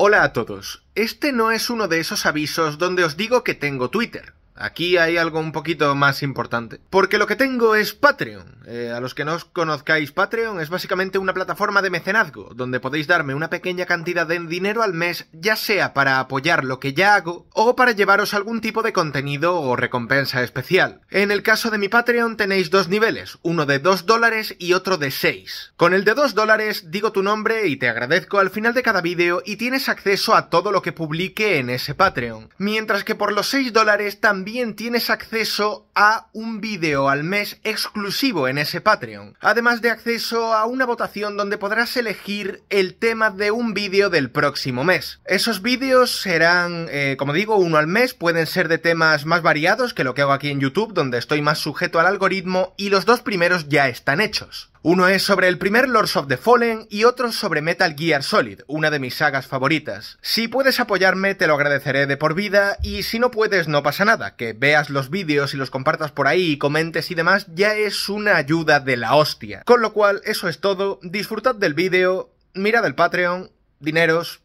Hola a todos. Este no es uno de esos avisos donde os digo que tengo Twitter. Aquí hay algo un poquito más importante. Porque lo que tengo es Patreon. Eh, a los que no os conozcáis, Patreon es básicamente una plataforma de mecenazgo, donde podéis darme una pequeña cantidad de dinero al mes, ya sea para apoyar lo que ya hago, o para llevaros algún tipo de contenido o recompensa especial. En el caso de mi Patreon tenéis dos niveles, uno de 2 dólares y otro de 6. Con el de 2 dólares digo tu nombre y te agradezco al final de cada vídeo y tienes acceso a todo lo que publique en ese Patreon. Mientras que por los 6 dólares también tienes acceso a un vídeo al mes exclusivo en ese Patreon, además de acceso a una votación donde podrás elegir el tema de un vídeo del próximo mes. Esos vídeos serán, eh, como digo, uno al mes, pueden ser de temas más variados que lo que hago aquí en YouTube, donde estoy más sujeto al algoritmo, y los dos primeros ya están hechos. Uno es sobre el primer Lords of the Fallen y otro sobre Metal Gear Solid, una de mis sagas favoritas. Si puedes apoyarme te lo agradeceré de por vida y si no puedes no pasa nada, que veas los vídeos y los compartas por ahí y comentes y demás ya es una ayuda de la hostia. Con lo cual, eso es todo, disfrutad del vídeo, mirad el Patreon, dineros,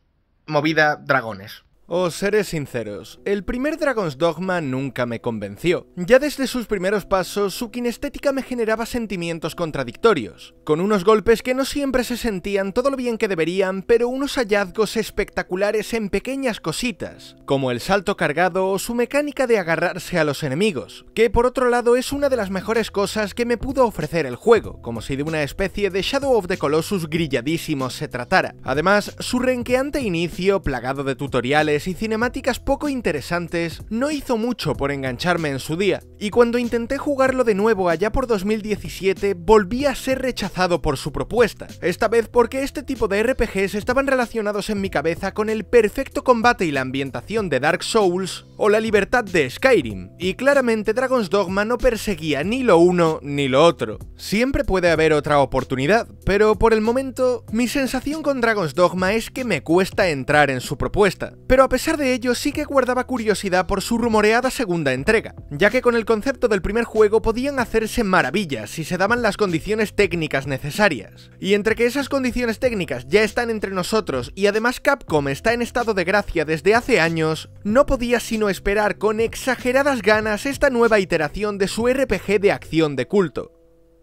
movida, dragones. Os seré sinceros, el primer Dragon's Dogma nunca me convenció. Ya desde sus primeros pasos, su kinestética me generaba sentimientos contradictorios, con unos golpes que no siempre se sentían todo lo bien que deberían, pero unos hallazgos espectaculares en pequeñas cositas, como el salto cargado o su mecánica de agarrarse a los enemigos, que por otro lado es una de las mejores cosas que me pudo ofrecer el juego, como si de una especie de Shadow of the Colossus grilladísimo se tratara. Además, su renqueante inicio, plagado de tutoriales, y cinemáticas poco interesantes, no hizo mucho por engancharme en su día, y cuando intenté jugarlo de nuevo allá por 2017, volví a ser rechazado por su propuesta, esta vez porque este tipo de RPGs estaban relacionados en mi cabeza con el perfecto combate y la ambientación de Dark Souls o la libertad de Skyrim, y claramente Dragon's Dogma no perseguía ni lo uno ni lo otro. Siempre puede haber otra oportunidad, pero por el momento mi sensación con Dragon's Dogma es que me cuesta entrar en su propuesta, pero a pesar de ello sí que guardaba curiosidad por su rumoreada segunda entrega, ya que con el concepto del primer juego podían hacerse maravillas si se daban las condiciones técnicas necesarias. Y entre que esas condiciones técnicas ya están entre nosotros y además Capcom está en estado de gracia desde hace años, no podía sino esperar con exageradas ganas esta nueva iteración de su RPG de acción de culto.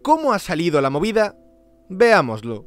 ¿Cómo ha salido la movida? Veámoslo.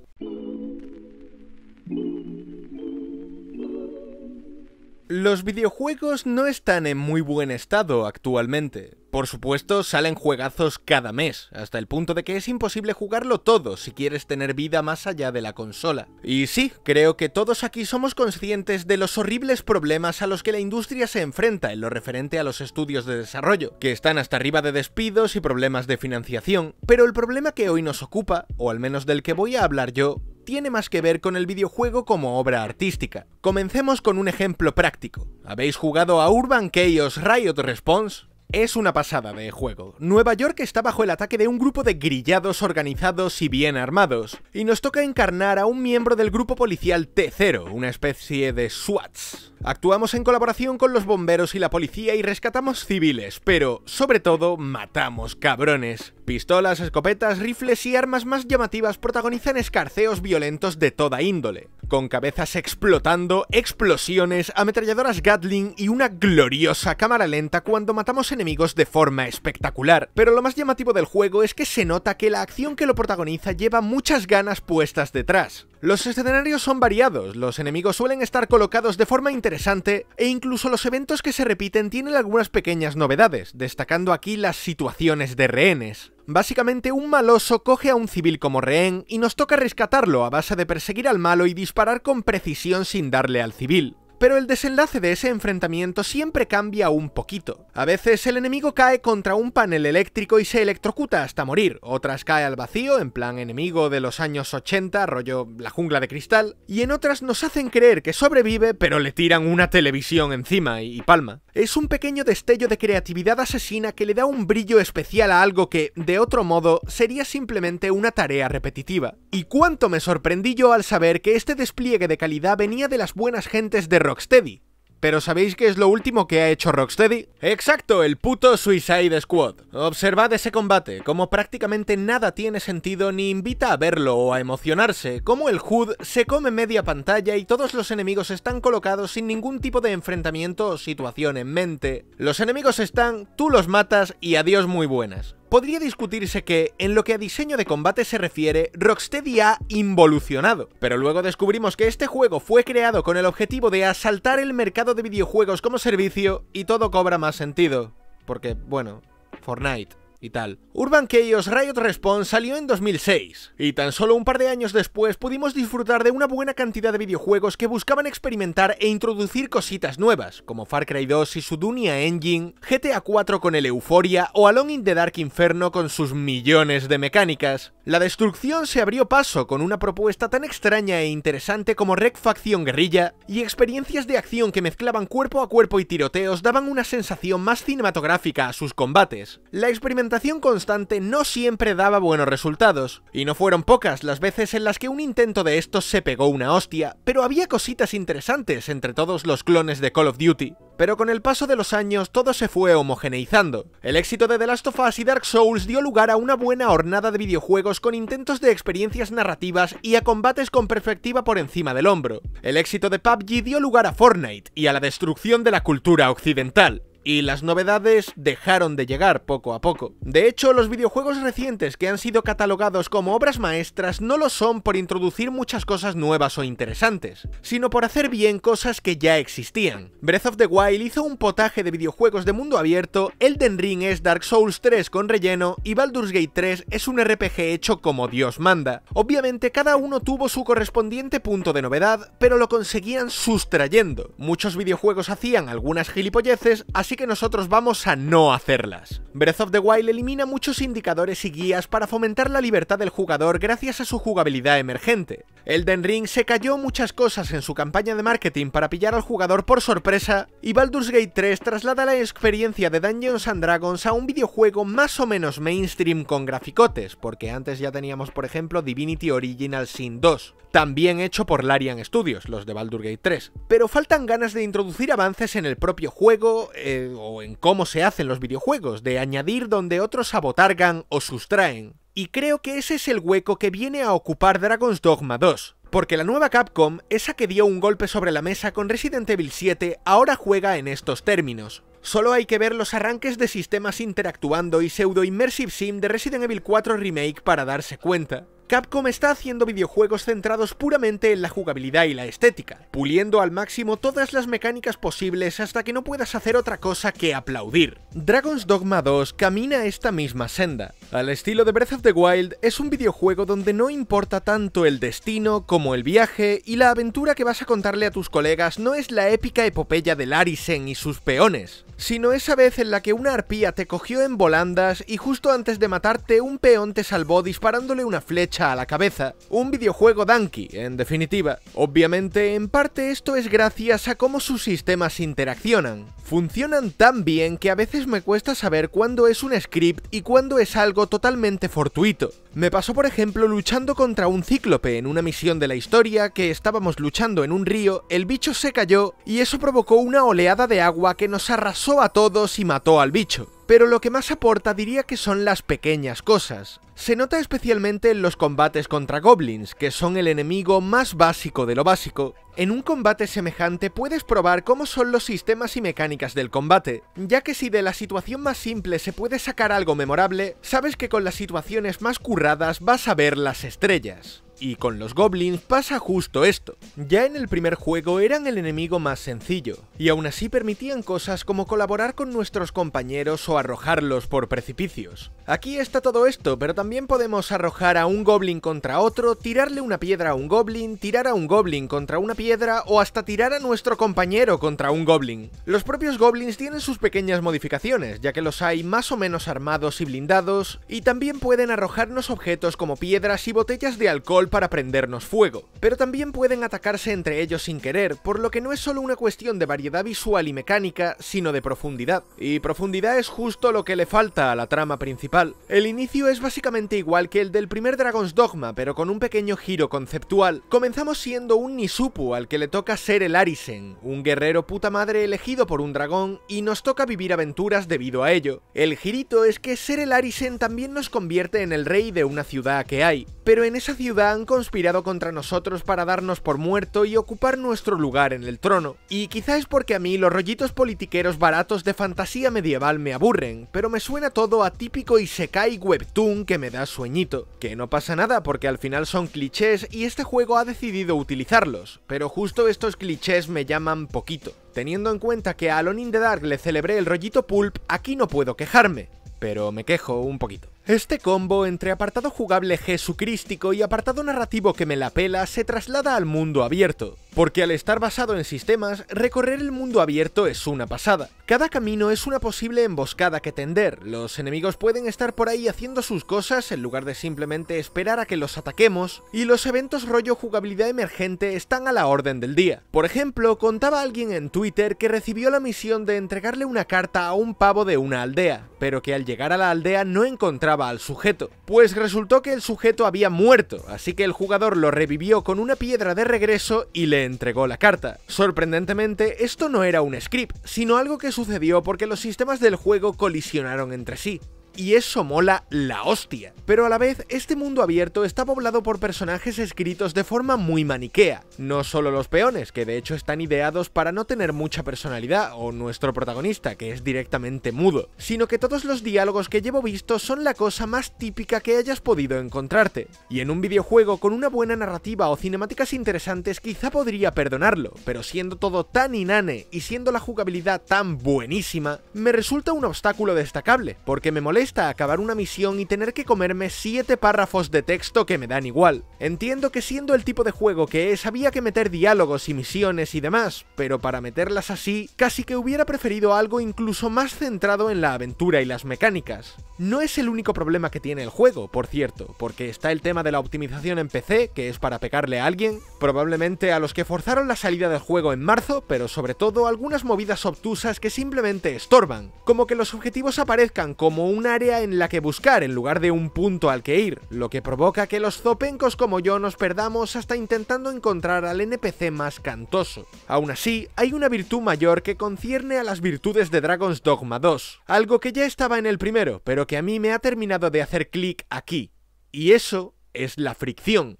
Los videojuegos no están en muy buen estado actualmente. Por supuesto, salen juegazos cada mes, hasta el punto de que es imposible jugarlo todo si quieres tener vida más allá de la consola. Y sí, creo que todos aquí somos conscientes de los horribles problemas a los que la industria se enfrenta en lo referente a los estudios de desarrollo, que están hasta arriba de despidos y problemas de financiación, pero el problema que hoy nos ocupa, o al menos del que voy a hablar yo, tiene más que ver con el videojuego como obra artística. Comencemos con un ejemplo práctico. ¿Habéis jugado a Urban Chaos Riot Response? Es una pasada de juego. Nueva York está bajo el ataque de un grupo de grillados organizados y bien armados, y nos toca encarnar a un miembro del grupo policial T0, una especie de SWATs. Actuamos en colaboración con los bomberos y la policía y rescatamos civiles, pero sobre todo matamos cabrones. Pistolas, escopetas, rifles y armas más llamativas protagonizan escarceos violentos de toda índole con cabezas explotando, explosiones, ametralladoras Gatling y una gloriosa cámara lenta cuando matamos enemigos de forma espectacular. Pero lo más llamativo del juego es que se nota que la acción que lo protagoniza lleva muchas ganas puestas detrás. Los escenarios son variados, los enemigos suelen estar colocados de forma interesante e incluso los eventos que se repiten tienen algunas pequeñas novedades, destacando aquí las situaciones de rehenes. Básicamente un maloso coge a un civil como rehén y nos toca rescatarlo a base de perseguir al malo y disparar con precisión sin darle al civil pero el desenlace de ese enfrentamiento siempre cambia un poquito. A veces el enemigo cae contra un panel eléctrico y se electrocuta hasta morir, otras cae al vacío, en plan enemigo de los años 80, rollo la jungla de cristal, y en otras nos hacen creer que sobrevive, pero le tiran una televisión encima y palma. Es un pequeño destello de creatividad asesina que le da un brillo especial a algo que, de otro modo, sería simplemente una tarea repetitiva. Y cuánto me sorprendí yo al saber que este despliegue de calidad venía de las buenas gentes de Rock Rocksteady. Pero ¿sabéis qué es lo último que ha hecho Rocksteady? Exacto, el puto Suicide Squad. Observad ese combate, como prácticamente nada tiene sentido ni invita a verlo o a emocionarse, como el HUD se come media pantalla y todos los enemigos están colocados sin ningún tipo de enfrentamiento o situación en mente. Los enemigos están, tú los matas y adiós muy buenas podría discutirse que, en lo que a diseño de combate se refiere, Rocksteady ha involucionado, pero luego descubrimos que este juego fue creado con el objetivo de asaltar el mercado de videojuegos como servicio y todo cobra más sentido, porque, bueno, Fortnite y tal. Urban Chaos Riot Response salió en 2006, y tan solo un par de años después pudimos disfrutar de una buena cantidad de videojuegos que buscaban experimentar e introducir cositas nuevas, como Far Cry 2 y su Dunia Engine, GTA 4 con el Euforia o Along in the Dark Inferno con sus millones de mecánicas. La destrucción se abrió paso con una propuesta tan extraña e interesante como Rec Facción Guerrilla, y experiencias de acción que mezclaban cuerpo a cuerpo y tiroteos daban una sensación más cinematográfica a sus combates. La experimentación la rotación constante no siempre daba buenos resultados, y no fueron pocas las veces en las que un intento de estos se pegó una hostia, pero había cositas interesantes entre todos los clones de Call of Duty. Pero con el paso de los años todo se fue homogeneizando. El éxito de The Last of Us y Dark Souls dio lugar a una buena hornada de videojuegos con intentos de experiencias narrativas y a combates con perspectiva por encima del hombro. El éxito de PUBG dio lugar a Fortnite y a la destrucción de la cultura occidental y las novedades dejaron de llegar poco a poco. De hecho, los videojuegos recientes que han sido catalogados como obras maestras no lo son por introducir muchas cosas nuevas o interesantes, sino por hacer bien cosas que ya existían. Breath of the Wild hizo un potaje de videojuegos de mundo abierto, Elden Ring es Dark Souls 3 con relleno y Baldur's Gate 3 es un RPG hecho como Dios manda. Obviamente cada uno tuvo su correspondiente punto de novedad, pero lo conseguían sustrayendo. Muchos videojuegos hacían algunas gilipolleces, así que nosotros vamos a no hacerlas. Breath of the Wild elimina muchos indicadores y guías para fomentar la libertad del jugador gracias a su jugabilidad emergente. Elden Ring se cayó muchas cosas en su campaña de marketing para pillar al jugador por sorpresa, y Baldur's Gate 3 traslada la experiencia de Dungeons and Dragons a un videojuego más o menos mainstream con graficotes, porque antes ya teníamos por ejemplo Divinity Original Sin 2, también hecho por Larian Studios, los de Baldur's Gate 3. Pero faltan ganas de introducir avances en el propio juego, eh, o en cómo se hacen los videojuegos, de añadir donde otros abotargan o sustraen. Y creo que ese es el hueco que viene a ocupar Dragon's Dogma 2, porque la nueva Capcom, esa que dio un golpe sobre la mesa con Resident Evil 7, ahora juega en estos términos. Solo hay que ver los arranques de sistemas interactuando y pseudo-immersive sim de Resident Evil 4 Remake para darse cuenta. Capcom está haciendo videojuegos centrados puramente en la jugabilidad y la estética, puliendo al máximo todas las mecánicas posibles hasta que no puedas hacer otra cosa que aplaudir. Dragon's Dogma 2 camina esta misma senda. Al estilo de Breath of the Wild, es un videojuego donde no importa tanto el destino como el viaje, y la aventura que vas a contarle a tus colegas no es la épica epopeya de Larisen y sus peones, sino esa vez en la que una arpía te cogió en volandas y justo antes de matarte un peón te salvó disparándole una flecha a la cabeza, un videojuego danke, en definitiva. Obviamente, en parte esto es gracias a cómo sus sistemas interaccionan. Funcionan tan bien que a veces me cuesta saber cuándo es un script y cuándo es algo totalmente fortuito. Me pasó por ejemplo luchando contra un cíclope en una misión de la historia que estábamos luchando en un río, el bicho se cayó y eso provocó una oleada de agua que nos arrasó a todos y mató al bicho. Pero lo que más aporta diría que son las pequeñas cosas. Se nota especialmente en los combates contra goblins, que son el enemigo más básico de lo básico. En un combate semejante puedes probar cómo son los sistemas y mecánicas del combate, ya que si de la situación más simple se puede sacar algo memorable, sabes que con las situaciones más curradas vas a ver las estrellas. Y con los goblins pasa justo esto. Ya en el primer juego eran el enemigo más sencillo, y aún así permitían cosas como colaborar con nuestros compañeros o arrojarlos por precipicios. Aquí está todo esto, pero también podemos arrojar a un goblin contra otro, tirarle una piedra a un goblin, tirar a un goblin contra una piedra o hasta tirar a nuestro compañero contra un goblin. Los propios goblins tienen sus pequeñas modificaciones, ya que los hay más o menos armados y blindados, y también pueden arrojarnos objetos como piedras y botellas de alcohol para prendernos fuego, pero también pueden atacarse entre ellos sin querer, por lo que no es solo una cuestión de variedad visual y mecánica, sino de profundidad. Y profundidad es justo lo que le falta a la trama principal. El inicio es básicamente igual que el del primer Dragon's Dogma, pero con un pequeño giro conceptual. Comenzamos siendo un Nisupu al que le toca ser el Arisen, un guerrero puta madre elegido por un dragón, y nos toca vivir aventuras debido a ello. El girito es que ser el Arisen también nos convierte en el rey de una ciudad que hay, pero en esa ciudad han conspirado contra nosotros para darnos por muerto y ocupar nuestro lugar en el trono. Y quizá es porque a mí los rollitos politiqueros baratos de fantasía medieval me aburren, pero me suena todo a típico isekai webtoon que me da sueñito. Que no pasa nada porque al final son clichés y este juego ha decidido utilizarlos, pero justo estos clichés me llaman poquito. Teniendo en cuenta que a Alone de Dark le celebré el rollito pulp, aquí no puedo quejarme, pero me quejo un poquito. Este combo entre apartado jugable jesucrístico y apartado narrativo que me la pela se traslada al mundo abierto, porque al estar basado en sistemas, recorrer el mundo abierto es una pasada. Cada camino es una posible emboscada que tender, los enemigos pueden estar por ahí haciendo sus cosas en lugar de simplemente esperar a que los ataquemos, y los eventos rollo jugabilidad emergente están a la orden del día. Por ejemplo, contaba alguien en Twitter que recibió la misión de entregarle una carta a un pavo de una aldea, pero que al llegar a la aldea no encontraba al sujeto, pues resultó que el sujeto había muerto, así que el jugador lo revivió con una piedra de regreso y le entregó la carta. Sorprendentemente, esto no era un script, sino algo que sucedió porque los sistemas del juego colisionaron entre sí y eso mola la hostia. Pero a la vez, este mundo abierto está poblado por personajes escritos de forma muy maniquea. No solo los peones, que de hecho están ideados para no tener mucha personalidad, o nuestro protagonista, que es directamente mudo, sino que todos los diálogos que llevo visto son la cosa más típica que hayas podido encontrarte. Y en un videojuego con una buena narrativa o cinemáticas interesantes quizá podría perdonarlo, pero siendo todo tan inane y siendo la jugabilidad tan buenísima, me resulta un obstáculo destacable, porque me molesta acabar una misión y tener que comerme 7 párrafos de texto que me dan igual. Entiendo que siendo el tipo de juego que es, había que meter diálogos y misiones y demás, pero para meterlas así, casi que hubiera preferido algo incluso más centrado en la aventura y las mecánicas. No es el único problema que tiene el juego, por cierto, porque está el tema de la optimización en PC, que es para pecarle a alguien, probablemente a los que forzaron la salida del juego en marzo, pero sobre todo algunas movidas obtusas que simplemente estorban, como que los objetivos aparezcan como una área en la que buscar en lugar de un punto al que ir, lo que provoca que los zopencos como yo nos perdamos hasta intentando encontrar al NPC más cantoso. Aún así, hay una virtud mayor que concierne a las virtudes de Dragon's Dogma 2, algo que ya estaba en el primero, pero que a mí me ha terminado de hacer clic aquí. Y eso es la fricción.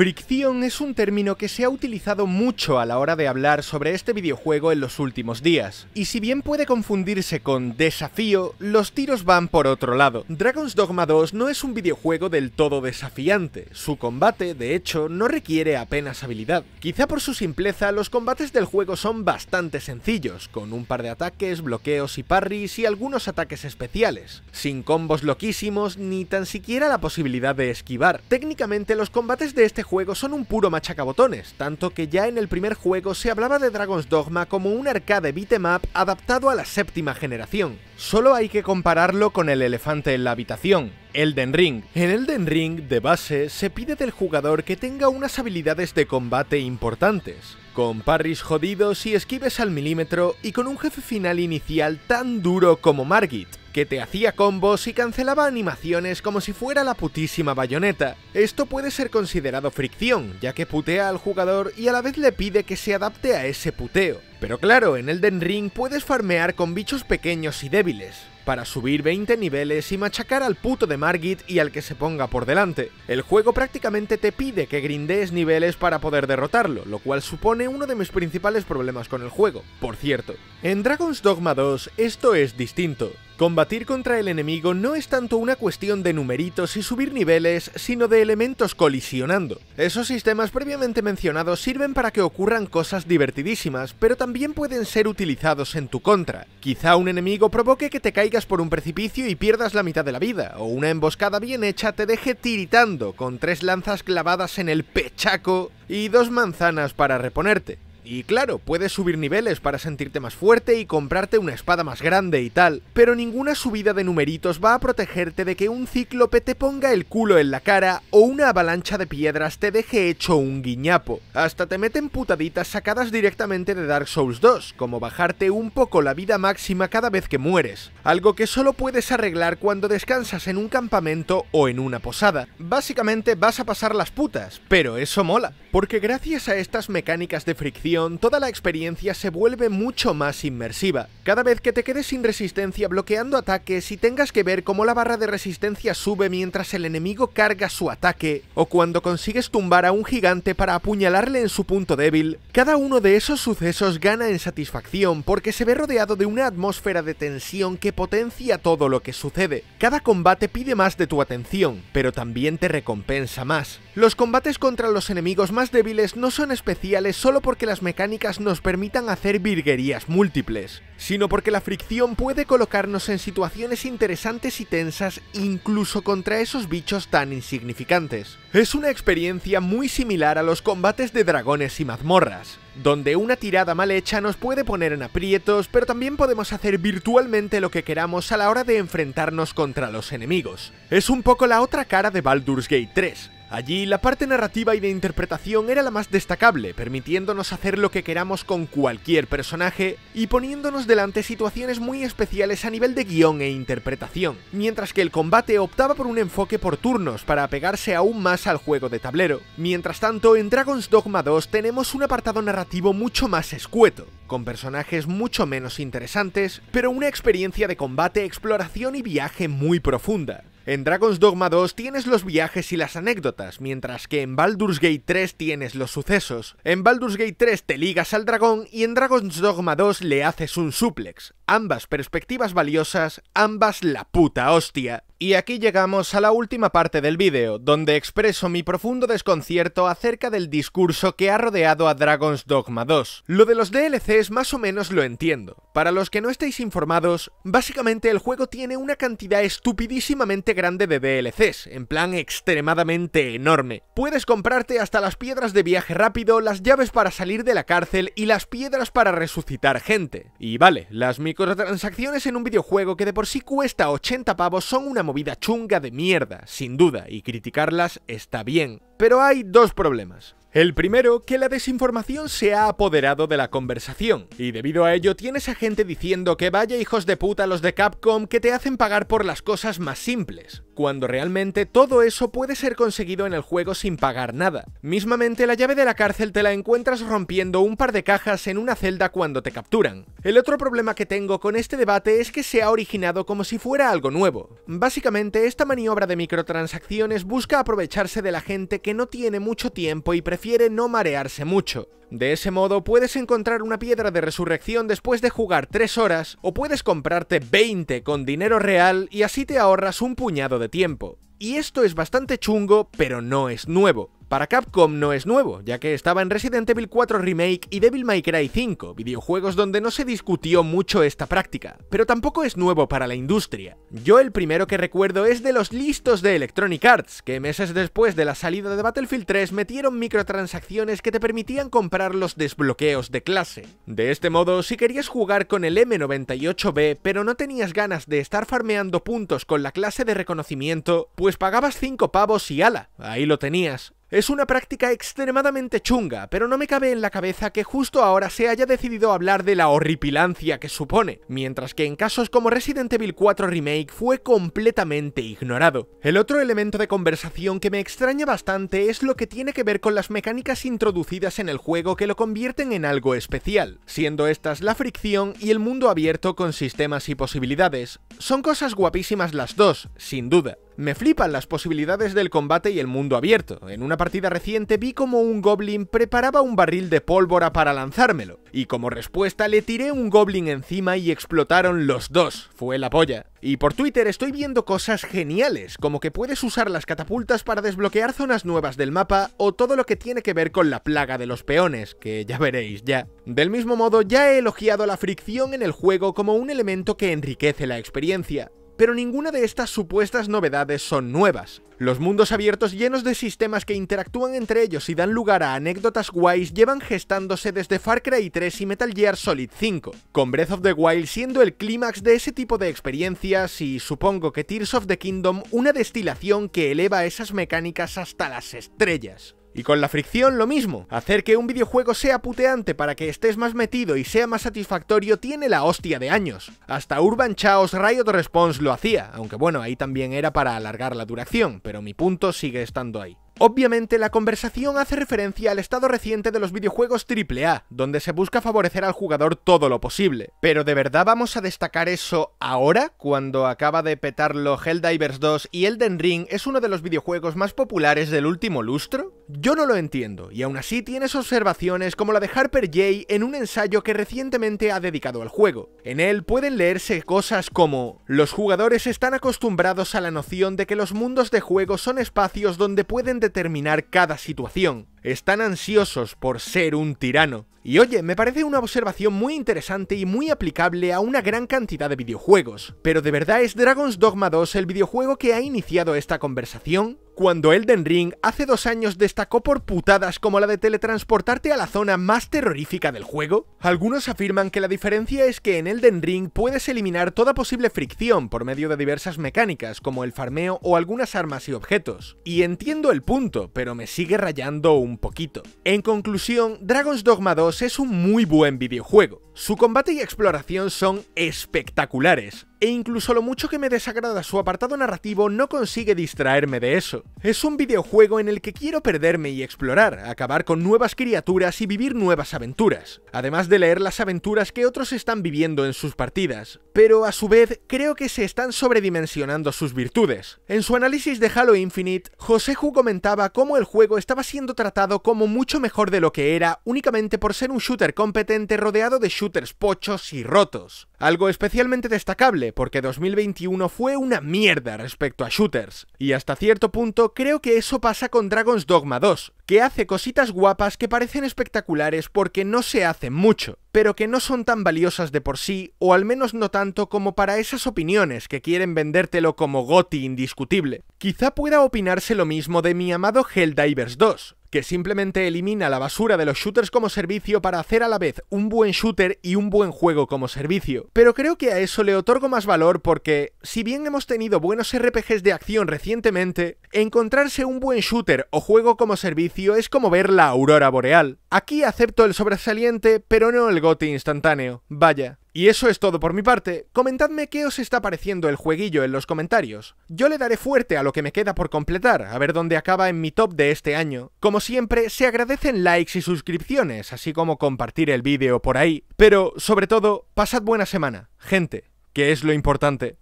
Fricción es un término que se ha utilizado mucho a la hora de hablar sobre este videojuego en los últimos días, y si bien puede confundirse con desafío, los tiros van por otro lado. Dragon's Dogma 2 no es un videojuego del todo desafiante, su combate, de hecho, no requiere apenas habilidad. Quizá por su simpleza, los combates del juego son bastante sencillos, con un par de ataques, bloqueos y parries y algunos ataques especiales, sin combos loquísimos ni tan siquiera la posibilidad de esquivar. Técnicamente los combates de este juego son un puro machacabotones, tanto que ya en el primer juego se hablaba de Dragon's Dogma como un arcade em adaptado a la séptima generación. Solo hay que compararlo con el elefante en la habitación, Elden Ring. En Elden Ring, de base, se pide del jugador que tenga unas habilidades de combate importantes, con parries jodidos y esquives al milímetro y con un jefe final inicial tan duro como Margit, que te hacía combos y cancelaba animaciones como si fuera la putísima bayoneta. Esto puede ser considerado fricción, ya que putea al jugador y a la vez le pide que se adapte a ese puteo. Pero claro, en Elden Ring puedes farmear con bichos pequeños y débiles, para subir 20 niveles y machacar al puto de Margit y al que se ponga por delante. El juego prácticamente te pide que grindees niveles para poder derrotarlo, lo cual supone uno de mis principales problemas con el juego, por cierto. En Dragon's Dogma 2 esto es distinto. Combatir contra el enemigo no es tanto una cuestión de numeritos y subir niveles, sino de elementos colisionando. Esos sistemas previamente mencionados sirven para que ocurran cosas divertidísimas, pero también pueden ser utilizados en tu contra. Quizá un enemigo provoque que te caigas por un precipicio y pierdas la mitad de la vida, o una emboscada bien hecha te deje tiritando con tres lanzas clavadas en el pechaco y dos manzanas para reponerte. Y claro, puedes subir niveles para sentirte más fuerte y comprarte una espada más grande y tal, pero ninguna subida de numeritos va a protegerte de que un cíclope te ponga el culo en la cara o una avalancha de piedras te deje hecho un guiñapo. Hasta te meten putaditas sacadas directamente de Dark Souls 2, como bajarte un poco la vida máxima cada vez que mueres, algo que solo puedes arreglar cuando descansas en un campamento o en una posada. Básicamente vas a pasar las putas, pero eso mola, porque gracias a estas mecánicas de fricción toda la experiencia se vuelve mucho más inmersiva. Cada vez que te quedes sin resistencia bloqueando ataques y tengas que ver cómo la barra de resistencia sube mientras el enemigo carga su ataque, o cuando consigues tumbar a un gigante para apuñalarle en su punto débil, cada uno de esos sucesos gana en satisfacción porque se ve rodeado de una atmósfera de tensión que potencia todo lo que sucede. Cada combate pide más de tu atención, pero también te recompensa más. Los combates contra los enemigos más débiles no son especiales solo porque las mecánicas nos permitan hacer virguerías múltiples, sino porque la fricción puede colocarnos en situaciones interesantes y tensas incluso contra esos bichos tan insignificantes. Es una experiencia muy similar a los combates de dragones y mazmorras, donde una tirada mal hecha nos puede poner en aprietos, pero también podemos hacer virtualmente lo que queramos a la hora de enfrentarnos contra los enemigos. Es un poco la otra cara de Baldur's Gate 3, Allí la parte narrativa y de interpretación era la más destacable, permitiéndonos hacer lo que queramos con cualquier personaje y poniéndonos delante situaciones muy especiales a nivel de guión e interpretación, mientras que el combate optaba por un enfoque por turnos para apegarse aún más al juego de tablero. Mientras tanto, en Dragon's Dogma 2 tenemos un apartado narrativo mucho más escueto, con personajes mucho menos interesantes, pero una experiencia de combate, exploración y viaje muy profunda. En Dragon's Dogma 2 tienes los viajes y las anécdotas, mientras que en Baldur's Gate 3 tienes los sucesos. En Baldur's Gate 3 te ligas al dragón y en Dragon's Dogma 2 le haces un suplex. Ambas perspectivas valiosas, ambas la puta hostia. Y aquí llegamos a la última parte del vídeo, donde expreso mi profundo desconcierto acerca del discurso que ha rodeado a Dragon's Dogma 2. Lo de los DLCs más o menos lo entiendo. Para los que no estéis informados, básicamente el juego tiene una cantidad estupidísimamente grande de DLCs, en plan extremadamente enorme. Puedes comprarte hasta las piedras de viaje rápido, las llaves para salir de la cárcel y las piedras para resucitar gente. Y vale, las microtransacciones en un videojuego que de por sí cuesta 80 pavos son una movida chunga de mierda, sin duda, y criticarlas está bien. Pero hay dos problemas. El primero, que la desinformación se ha apoderado de la conversación, y debido a ello tienes a gente diciendo que vaya hijos de puta los de Capcom que te hacen pagar por las cosas más simples, cuando realmente todo eso puede ser conseguido en el juego sin pagar nada. Mismamente la llave de la cárcel te la encuentras rompiendo un par de cajas en una celda cuando te capturan. El otro problema que tengo con este debate es que se ha originado como si fuera algo nuevo. Básicamente esta maniobra de microtransacciones busca aprovecharse de la gente que no tiene mucho tiempo y prefiere prefiere no marearse mucho. De ese modo puedes encontrar una piedra de resurrección después de jugar 3 horas o puedes comprarte 20 con dinero real y así te ahorras un puñado de tiempo. Y esto es bastante chungo, pero no es nuevo. Para Capcom no es nuevo, ya que estaba en Resident Evil 4 Remake y Devil May Cry 5, videojuegos donde no se discutió mucho esta práctica, pero tampoco es nuevo para la industria. Yo el primero que recuerdo es de los listos de Electronic Arts, que meses después de la salida de Battlefield 3 metieron microtransacciones que te permitían comprar los desbloqueos de clase. De este modo, si querías jugar con el M98B, pero no tenías ganas de estar farmeando puntos con la clase de reconocimiento, pues pagabas 5 pavos y ala, ahí lo tenías. Es una práctica extremadamente chunga, pero no me cabe en la cabeza que justo ahora se haya decidido hablar de la horripilancia que supone, mientras que en casos como Resident Evil 4 Remake fue completamente ignorado. El otro elemento de conversación que me extraña bastante es lo que tiene que ver con las mecánicas introducidas en el juego que lo convierten en algo especial, siendo estas la fricción y el mundo abierto con sistemas y posibilidades. Son cosas guapísimas las dos, sin duda, me flipan las posibilidades del combate y el mundo abierto. En una partida reciente vi como un goblin preparaba un barril de pólvora para lanzármelo, y como respuesta le tiré un goblin encima y explotaron los dos. Fue la polla. Y por Twitter estoy viendo cosas geniales, como que puedes usar las catapultas para desbloquear zonas nuevas del mapa o todo lo que tiene que ver con la plaga de los peones, que ya veréis ya. Del mismo modo, ya he elogiado la fricción en el juego como un elemento que enriquece la experiencia pero ninguna de estas supuestas novedades son nuevas. Los mundos abiertos llenos de sistemas que interactúan entre ellos y dan lugar a anécdotas guays llevan gestándose desde Far Cry 3 y Metal Gear Solid 5, con Breath of the Wild siendo el clímax de ese tipo de experiencias y supongo que Tears of the Kingdom una destilación que eleva esas mecánicas hasta las estrellas. Y con la fricción lo mismo, hacer que un videojuego sea puteante para que estés más metido y sea más satisfactorio tiene la hostia de años. Hasta Urban Chaos Riot Response lo hacía, aunque bueno, ahí también era para alargar la duración, pero mi punto sigue estando ahí. Obviamente, la conversación hace referencia al estado reciente de los videojuegos AAA, donde se busca favorecer al jugador todo lo posible. Pero ¿de verdad vamos a destacar eso ahora, cuando acaba de petarlo Helldivers 2 y Elden Ring es uno de los videojuegos más populares del último lustro? Yo no lo entiendo, y aún así tienes observaciones como la de Harper Jay en un ensayo que recientemente ha dedicado al juego. En él pueden leerse cosas como los jugadores están acostumbrados a la noción de que los mundos de juego son espacios donde pueden determinar cada situación. Están ansiosos por ser un tirano. Y oye, me parece una observación muy interesante y muy aplicable a una gran cantidad de videojuegos. Pero de verdad es Dragon's Dogma 2 el videojuego que ha iniciado esta conversación cuando Elden Ring hace dos años destacó por putadas como la de teletransportarte a la zona más terrorífica del juego? Algunos afirman que la diferencia es que en Elden Ring puedes eliminar toda posible fricción por medio de diversas mecánicas como el farmeo o algunas armas y objetos. Y entiendo el punto, pero me sigue rayando un poquito. En conclusión, Dragon's Dogma 2 es un muy buen videojuego, su combate y exploración son espectaculares, e incluso lo mucho que me desagrada su apartado narrativo no consigue distraerme de eso. Es un videojuego en el que quiero perderme y explorar, acabar con nuevas criaturas y vivir nuevas aventuras, además de leer las aventuras que otros están viviendo en sus partidas. Pero a su vez, creo que se están sobredimensionando sus virtudes. En su análisis de Halo Infinite, Hu comentaba cómo el juego estaba siendo tratado como mucho mejor de lo que era únicamente por ser un shooter competente rodeado de shooters shooters pochos y rotos. Algo especialmente destacable porque 2021 fue una mierda respecto a shooters, y hasta cierto punto creo que eso pasa con Dragon's Dogma 2, que hace cositas guapas que parecen espectaculares porque no se hacen mucho, pero que no son tan valiosas de por sí, o al menos no tanto como para esas opiniones que quieren vendértelo como goti indiscutible. Quizá pueda opinarse lo mismo de mi amado Helldivers 2, que simplemente elimina la basura de los shooters como servicio para hacer a la vez un buen shooter y un buen juego como servicio. Pero creo que a eso le otorgo más valor porque, si bien hemos tenido buenos RPGs de acción recientemente, encontrarse un buen shooter o juego como servicio es como ver la aurora boreal. Aquí acepto el sobresaliente, pero no el gote instantáneo. Vaya. Y eso es todo por mi parte, comentadme qué os está pareciendo el jueguillo en los comentarios. Yo le daré fuerte a lo que me queda por completar, a ver dónde acaba en mi top de este año. Como siempre, se agradecen likes y suscripciones, así como compartir el vídeo por ahí. Pero, sobre todo, pasad buena semana, gente, que es lo importante.